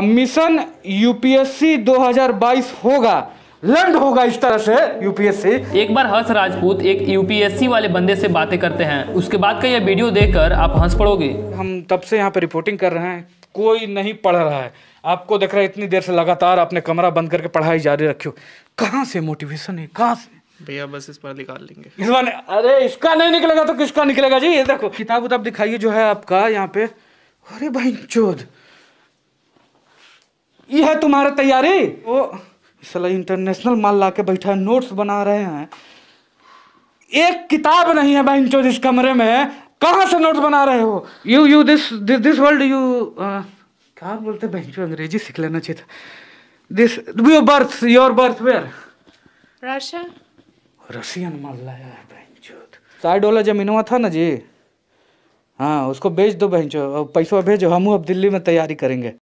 mission UPSC 2022 होगा लंड होगा इस तरह से यूपीएससी एक बार हंस राजपूत एक यूपीएससी वाले बंदे से बातें करते हैं उसके बाद का यह वीडियो देखकर आप हंस पड़ोगे हम तब से यहाँ पे रिपोर्टिंग कर रहे हैं कोई नहीं पढ़ रहा है आपको देख रहा है इतनी देर से लगातार आपने कमरा बंद करके पढ़ाई जारी रखियो कहाँ से मोटिवेशन है कहाँ से भैया बस इस पर निकाल लेंगे इस बार अरे इसका नहीं निकलेगा तो किसका निकलेगा जी ये देखो किताब उताब दिखाइए जो है आपका यहाँ पे अरे भाई चौध ये है तुम्हारा तैयारी ओ सला इंटरनेशनल माल ला के बैठा नोट्स बना रहे हैं एक किताब नहीं है बहन चोद इस कमरे में कहाँ से नोट बना रहे हो you you this this world you क्या बोलते बहन चो अंग्रेजी सीख लेना चाहिए this you birth your birth where Russia Russian माल लाया है बहन साइड वाला हुआ था ना जी हाँ उसको बेच दो बहन चो पैसा भेजो हम अब दिल्ली में तैयारी करेंगे